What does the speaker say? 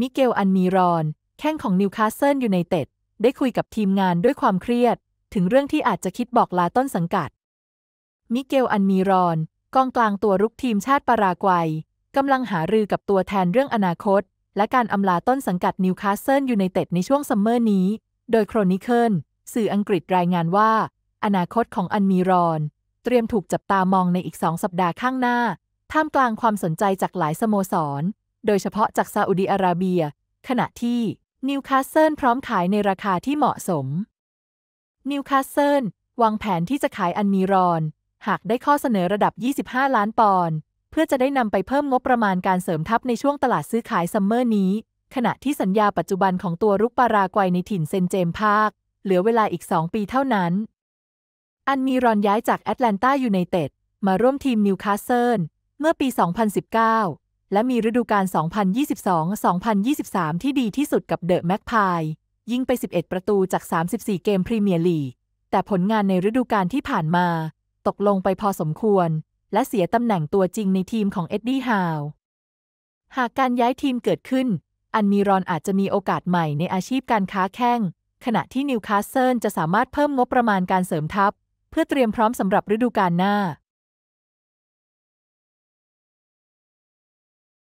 มิเกล อันมีรอน แข้งของนิวคาสเซิลยูไนเต็ด ได้คุยกับทีมงานด้วยความเครียด ถึงเรื่องที่อาจจะคิดบอกลาต้นสังกัด มิเกล อันมีรอน กองกลางตัวรุกทีมชาติปารากวัยกำลังหารือกับตัวแทนเรื่องอนาคต และการอำลาต้นสังกัดนิวคาสเซิลยูไนเต็ดในช่วงซัมเมอร์นี้ โดยโครนิเคิลสื่ออังกฤษรายงานว่า อนาคตของอันมีรอน เตรียมถูกจับตามองในอีกสองสัปดาห์ข้างหน้า ท่ามกลางความสนใจจากหลายสโมสรโดยเฉพาะจากซาอุดีอาระเบีย ขณะที่นิวคาสเซิลพร้อมขายในราคาที่เหมาะสมนิวคาสเซิลวางแผนที่จะขายอันมีรอน หากได้ข้อเสนอระดับ 25 ล้านปอนด์เพื่อจะได้นำไปเพิ่มงบประมาณการเสริมทัพในช่วงตลาดซื้อขายซัมเมอร์นี้ ขณะที่สัญญาปัจจุบันของตัวรุกปารากวัยในถิ่นเซนเจมภาค เหลือเวลาอีก 2 ปีเท่านั้น อันมีรอนย้ายจากแอตแลนตายูไนเต็ด มาร่วมทีมนิวคาสเซิลเมื่อปี 2019และมีฤดูกาล 2022-2023 ที่ดีที่สุดกับเดอะแม็กพาย ยิงไป 11 ประตูจาก 34 เกมพรีเมียร์ลีก แต่ผลงานในฤดูกาลที่ผ่านมา ตกลงไปพอสมควร และเสียตำแหน่งตัวจริงในทีมของเอ็ดดี้ฮาว หากการย้ายทีมเกิดขึ้น อันมีรอนอาจจะมีโอกาสใหม่ในอาชีพการค้าแข้งขณะที่นิวคาสเซิลจะสามารถเพิ่มงบประมาณการเสริมทัพ เพื่อเตรียมพร้อมสำหรับฤดูกาลหน้า